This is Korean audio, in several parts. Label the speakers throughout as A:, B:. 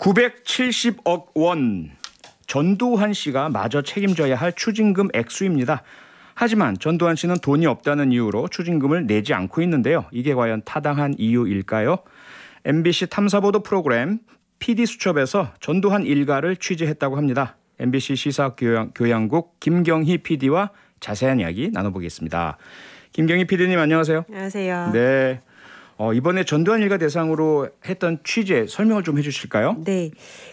A: 970억 원. 전두환 씨가 마저 책임져야 할 추징금 액수입니다. 하지만 전두환 씨는 돈이 없다는 이유로 추징금을 내지 않고 있는데요. 이게 과연 타당한 이유일까요? MBC 탐사보도 프로그램 PD 수첩에서 전두환 일가를 취재했다고 합니다. MBC 시사교양국 김경희 PD와 자세한 이야기 나눠보겠습니다. 김경희 PD님 안녕하세요.
B: 안녕하세요.
A: 네. 어, 이번에 전두환 일가 대상으로 했던 취재 설명을 좀 해주실까요?
B: 네,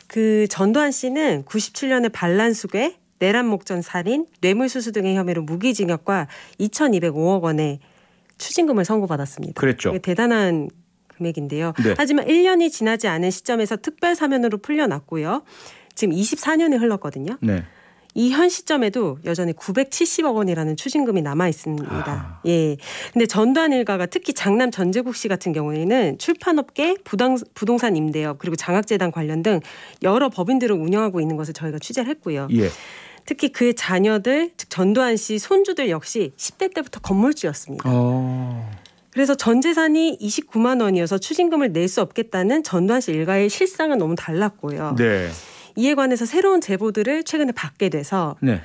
B: 그 전두환 씨는 97년에 반란수괴, 내란목전 살인, 뇌물수수 등의 혐의로 무기징역과 2,205억 원의 추징금을 선고받았습니다. 그랬죠. 대단한 금액인데요. 네. 하지만 1년이 지나지 않은 시점에서 특별 사면으로 풀려났고요. 지금 24년이 흘렀거든요. 네. 이현 시점에도 여전히 970억 원이라는 추징금이 남아 있습니다. 아. 예. 근데 전두환 일가가 특히 장남 전재국 씨 같은 경우에는 출판업계, 부당, 부동산 임대업 그리고 장학재단 관련 등 여러 법인들을 운영하고 있는 것을 저희가 취재를 했고요. 예. 특히 그의 자녀들, 즉 전두환 씨 손주들 역시 10대 때부터 건물주였습니다. 어. 그래서 전 재산이 29만 원이어서 추징금을 낼 수 없겠다는 전두환 씨 일가의 실상은 너무 달랐고요. 네. 이에 관해서 새로운 제보들을 최근에 받게 돼서 네.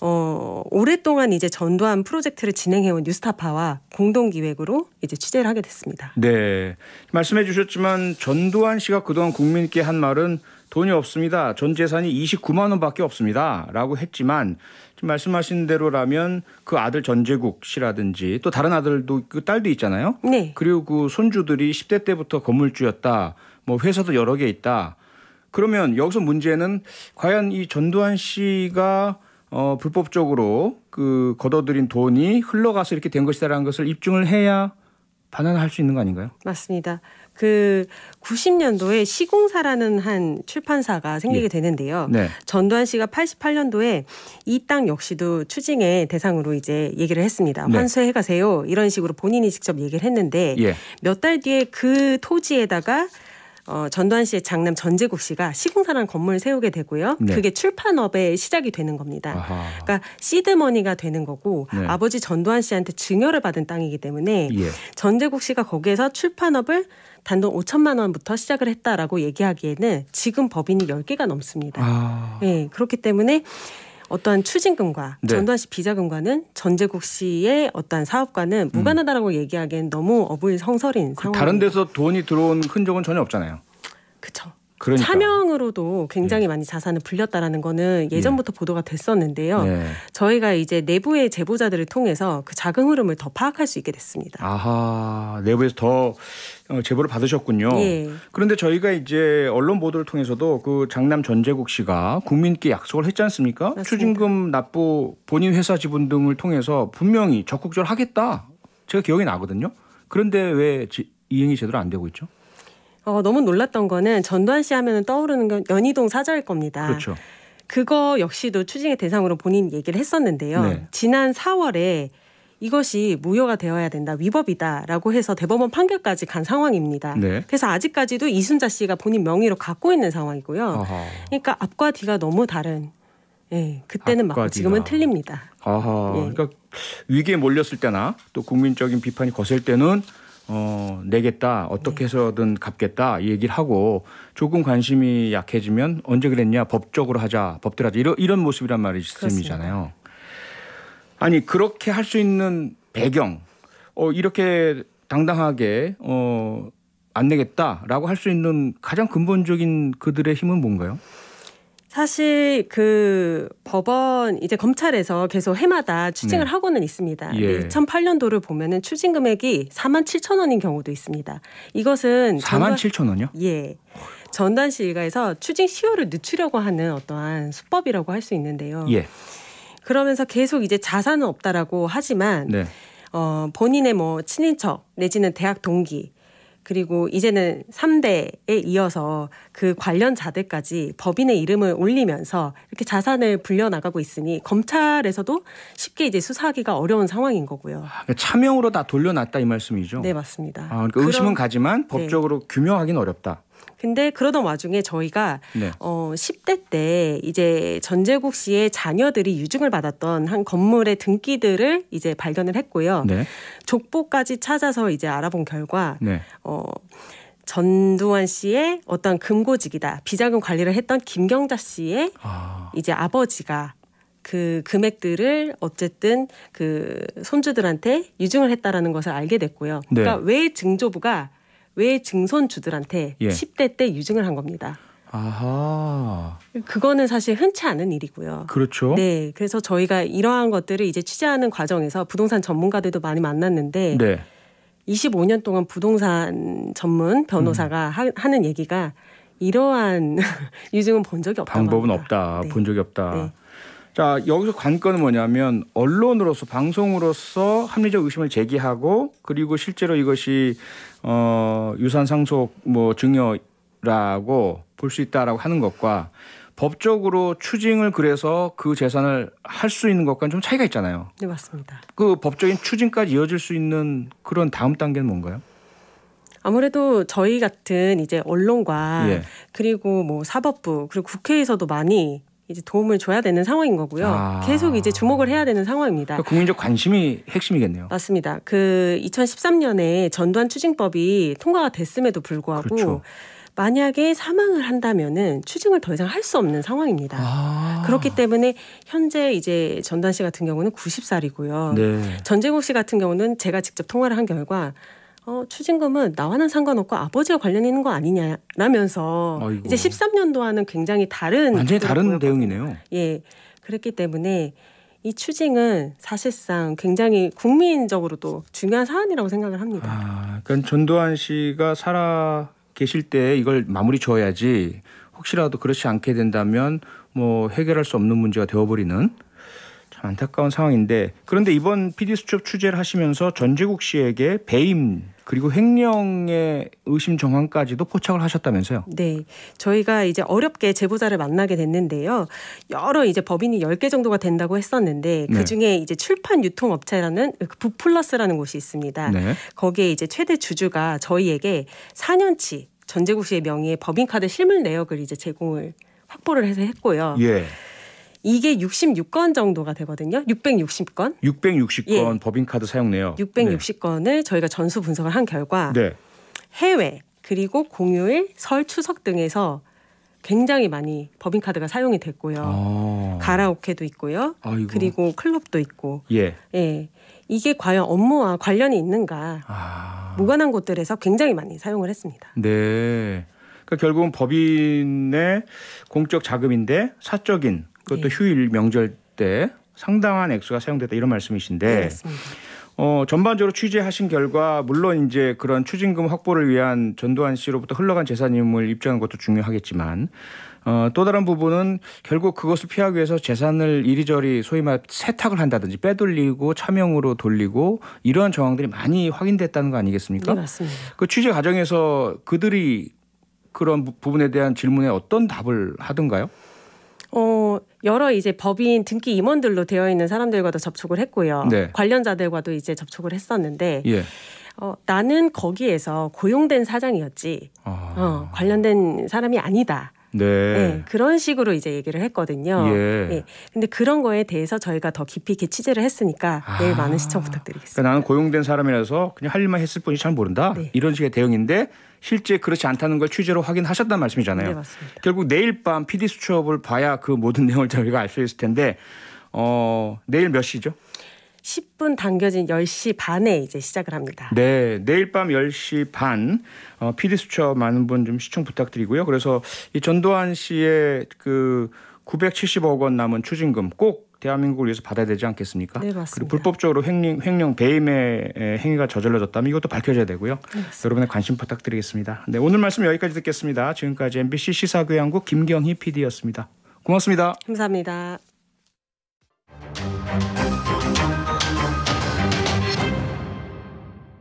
B: 어, 오랫동안 이제 전두환 프로젝트를 진행해온 뉴스타파와 공동 기획으로 이제 취재를 하게 됐습니다.
A: 네. 말씀해 주셨지만 전두환 씨가 그동안 국민께 한 말은 돈이 없습니다. 전 재산이 29만 원밖에 없습니다. 라고 했지만 지금 말씀하신 대로라면 그 아들 전재국 씨라든지 또 다른 아들도 그 딸도 있잖아요. 네. 그리고 그 손주들이 10대 때부터 건물주였다. 뭐 회사도 여러 개 있다. 그러면 여기서 문제는 과연 이 전두환 씨가 어, 불법적으로 그 걷어들인 돈이 흘러가서 이렇게 된 것이다라는 것을 입증을 해야 반환할 수 있는 거 아닌가요?
B: 맞습니다. 그 90년도에 시공사라는 한 출판사가 생기게 예. 되는데요. 네. 전두환 씨가 88년도에 이 땅 역시도 추징의 대상으로 이제 얘기를 했습니다. 네. 환수해 가세요. 이런 식으로 본인이 직접 얘기를 했는데 예. 몇달 뒤에 그 토지에다가 어, 전두환 씨의 장남 전재국 씨가 시공사라는 건물을 세우게 되고요. 네. 그게 출판업의 시작이 되는 겁니다. 아하. 그러니까 시드머니가 되는 거고 네. 아버지 전두환 씨한테 증여를 받은 땅이기 때문에 예. 전재국 씨가 거기에서 출판업을 단돈 5천만 원부터 시작을 했다라고 얘기하기에는 지금 법인이 10개가 넘습니다. 아. 네, 그렇기 때문에 어떠한 추징금과 네. 전두환씨 비자금과는 전제국 씨의 어떠한 사업과는 음. 무관하다라고 음. 얘기하기엔 너무 어불성설인 그 상황. 다른
A: 데서 돈이 들어온 흔적은 전혀 없잖아요.
B: 그렇죠. 그러니까. 차명으로도 굉장히 예. 많이 자산을 불렸다라는 거는 예. 예전부터 예. 보도가 됐었는데요. 예. 저희가 이제 내부의 제보자들을 통해서 그 자금 흐름을 더 파악할 수 있게 됐습니다.
A: 아하, 내부에서 더 어, 제보를 받으셨군요. 예. 그런데 저희가 이제 언론 보도를 통해서도 그 장남 전재국 씨가 국민께 약속을 했지 않습니까? 맞습니다. 추징금 납부 본인 회사 지분 등을 통해서 분명히 적극적으로 하겠다. 제가 기억이 나거든요. 그런데 왜 이행이 제대로 안 되고 있죠?
B: 어, 너무 놀랐던 거는 전두환 씨 하면은 떠오르는 건 연희동 사저일 겁니다. 그렇죠. 그거 역시도 추징의 대상으로 본인 얘기를 했었는데요. 네. 지난 4월에 이것이 무효가 되어야 된다, 위법이다라고 해서 대법원 판결까지 간 상황입니다. 네. 그래서 아직까지도 이순자 씨가 본인 명의로 갖고 있는 상황이고요. 아하. 그러니까 앞과 뒤가 너무 다른. 예, 그때는 맞고 지금은 틀립니다.
A: 아하, 예. 그러니까 위기에 몰렸을 때나 또 국민적인 비판이 거셀 때는 어, 내겠다, 어떻게 해서든 네. 갚겠다, 이 얘기를 하고 조금 관심이 약해지면 언제 그랬냐, 법적으로 하자, 법대로 하자, 이런, 이런 모습이란 말이잖아요. 아니 그렇게 할 수 있는 배경 어 이렇게 당당하게 어안 내겠다라고 할 수 있는 가장 근본적인 그들의 힘은 뭔가요?
B: 사실 그 법원 이제 검찰에서 계속 해마다 추징을 네. 하고는 있습니다. 예. 2008년도를 보면은 추징 금액이 4만 7천 원인 경우도 있습니다. 이것은 4만 7천 원요? 예. 전단시 일가에서 추징 시효를 늦추려고 하는 어떠한 수법이라고 할 수 있는데요. 예. 그러면서 계속 이제 자산은 없다라고 하지만 네. 어, 본인의 뭐 친인척 내지는 대학 동기 그리고 이제는 3대에 이어서 그 관련 자들까지 법인의 이름을 올리면서 이렇게 자산을 불려나가고 있으니 검찰에서도 쉽게 이제 수사하기가 어려운 상황인
A: 거고요. 아, 그러니까 차명으로 다 돌려놨다 이 말씀이죠? 네,
B: 맞습니다. 아, 그러니까 의심은 가지만 네. 법적으로
A: 네. 규명하기는 어렵다.
B: 근데 그러던 와중에 저희가 네. 어 10대 때 이제 전재국 씨의 자녀들이 유증을 받았던 한 건물의 등기들을 이제 발견을 했고요. 네. 족보까지 찾아서 이제 알아본 결과 네. 어 전두환 씨의 어떤 금고직이다 비자금 관리를 했던 김경자 씨의 아. 이제 아버지가 그 금액들을 어쨌든 그 손주들한테 유증을 했다라는 것을 알게 됐고요. 네. 그러니까 왜 증조부가 왜 증손주들한테 예. 10대 때 유증을 한 겁니다. 아하. 그거는 사실 흔치 않은 일이고요.
A: 그렇죠. 네.
B: 그래서 저희가 이러한 것들을 이제 취재하는 과정에서 부동산 전문가들도 많이 만났는데 네. 25년 동안 부동산 전문 변호사가 음. 하, 는 얘기가 이러한 유증은 본 적이 없다.
A: 방법은 합니다. 없다. 네. 본 적이 없다. 네. 자 여기서 관건은 뭐냐면 언론으로서 방송으로서 합리적 의심을 제기하고 그리고 실제로 이것이 어 유산 상속 뭐 증여라고 볼 수 있다라고 하는 것과 법적으로 추징을 그래서 그 재산을 할 수 있는 것과는 좀 차이가 있잖아요.
B: 네 맞습니다.
A: 그 법적인 추징까지 이어질 수 있는 그런 다음 단계는 뭔가요?
B: 아무래도 저희 같은 이제 언론과 예. 그리고 뭐 사법부 그리고 국회에서도 많이 이제 도움을 줘야 되는 상황인 거고요. 아. 계속 이제 주목을 해야 되는 상황입니다. 그러니까 국민적
A: 관심이 핵심이겠네요.
B: 맞습니다. 그 2013년에 전두환 추징법이 통과가 됐음에도 불구하고 그렇죠. 만약에 사망을 한다면은 추징을 더 이상 할 수 없는 상황입니다. 아~ 그렇기 때문에 현재 이제 전두환씨 같은 경우는 90살이고요. 네. 전재국 씨 같은 경우는 제가 직접 통화를 한 결과 어, 추징금은 나와는 상관없고 아버지와 관련 있는 거 아니냐라면서 아이고. 이제 13년도와는 굉장히 다른 완전히 다른 내용이네요. 예, 그랬기 때문에 이 추징은 사실상 굉장히 국민적으로도 중요한 사안이라고 생각을 합니다. 아,
A: 그러니까 전두환 씨가 살아 계실 때 이걸 마무리 줘야지 혹시라도 그렇지 않게 된다면 뭐 해결할 수 없는 문제가 되어버리는 안타까운 상황인데 그런데 이번 PD 수첩 취재를 하시면서 전재국 씨에게 배임 그리고 횡령의 의심 정황까지도 포착을 하셨다면서요?
B: 네. 저희가 이제 어렵게 제보자를 만나게 됐는데요. 여러 이제 법인이 10개 정도가 된다고 했었는데 네. 그중에 이제 출판 유통 업체라는 부플러스라는 그 곳이 있습니다. 네. 거기에 이제 최대 주주가 저희에게 4년치 전재국 씨의 명의의 법인카드 실물 내역을 이제 제공을 확보를 해서 했고요. 예. 이게 66건 정도가 되거든요. 660건.
A: 660건 예. 법인카드 사용 내역.
B: 660건을 네. 저희가 전수 분석을 한 결과 네. 해외 그리고 공휴일, 설, 추석 등에서 굉장히 많이 법인카드가 사용이 됐고요. 아. 가라오케도 있고요.
A: 아이고. 그리고
B: 클럽도 있고. 예. 예. 이게 과연 업무와 관련이 있는가 아. 무관한 곳들에서 굉장히 많이 사용을 했습니다.
A: 네. 그러니까 결국은 법인의 공적 자금인데 사적인 그것도 예. 휴일 명절 때 상당한 액수가 사용됐다 이런 말씀이신데 그 어, 전반적으로 취재하신 결과 물론 이제 그런 추징금 확보를 위한 전두환 씨로부터 흘러간 재산임을 입증한 것도 중요하겠지만 어, 또 다른 부분은 결국 그것을 피하기 위해서 재산을 이리저리 소위 말 세탁을 한다든지 빼돌리고 차명으로 돌리고 이러한 정황들이 많이 확인됐다는 거 아니겠습니까? 네, 맞습니다. 그 취재 과정에서 그들이 그런 부분에 대한 질문에 어떤 답을 하던가요?
B: 어, 여러 이제 법인 등기 임원들로 되어 있는 사람들과도 접촉을 했고요. 네. 관련자들과도 이제 접촉을 했었는데 예. 어, 나는 거기에서 고용된 사장이었지 아. 어, 관련된 사람이 아니다.
A: 네. 네.
B: 그런 식으로 이제 얘기를 했거든요. 예. 네. 근데 그런 거에 대해서 저희가 더 깊이 있게 취재를 했으니까 아. 내일 네, 많은 시청 부탁드리겠습니다.
A: 그러니까 나는 고용된 사람이라서 그냥 할 일만 했을 뿐이 잘 모른다. 네. 이런 식의 대응인데 실제 그렇지 않다는 걸 취재로 확인하셨다는 말씀이잖아요. 네, 맞습니다. 결국 내일 밤 PD 수첩을 봐야 그 모든 내용을 저희가 알 수 있을 텐데 어, 내일 몇 시죠?
B: 10분 당겨진 10시 반에 이제 시작을 합니다.
A: 네, 내일 밤 10시 반 어, PD 수첩 많은 분 좀 시청 부탁드리고요. 그래서 이 전도환 씨의 그 970억 원 남은 추징금 꼭 대한민국을 위해서 받아야 되지 않겠습니까? 네, 맞습니다. 그리고 불법적으로 횡령, 횡령 배임의 행위가 저질러졌다면 이것도 밝혀져야 되고요. 네, 여러분의 관심 부탁드리겠습니다. 네, 오늘 말씀 여기까지 듣겠습니다. 지금까지 MBC 시사교양국 김경희 PD였습니다. 고맙습니다.
B: 감사합니다.